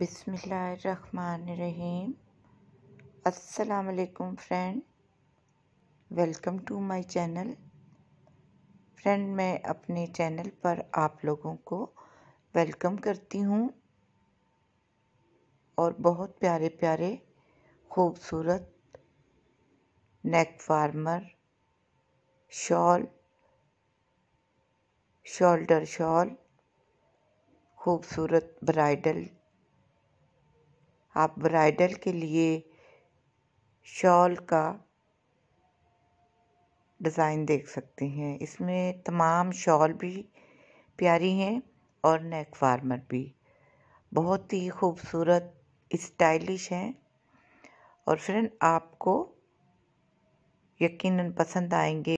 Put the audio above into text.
बिसमीम असलकुम friend welcome to my channel friend मैं अपने चैनल पर आप लोगों को वेलकम करती हूँ और बहुत प्यारे प्यारे खूबसूरत नेक फार्मर शॉल शोल्डर शॉल खूबसूरत ब्राइडल आप ब्राइडल के लिए शॉल का डिज़ाइन देख सकते हैं इसमें तमाम शॉल भी प्यारी हैं और नेक फार्मर भी बहुत ही खूबसूरत स्टाइलिश हैं और फ्रेंड आपको यकीनन पसंद आएंगे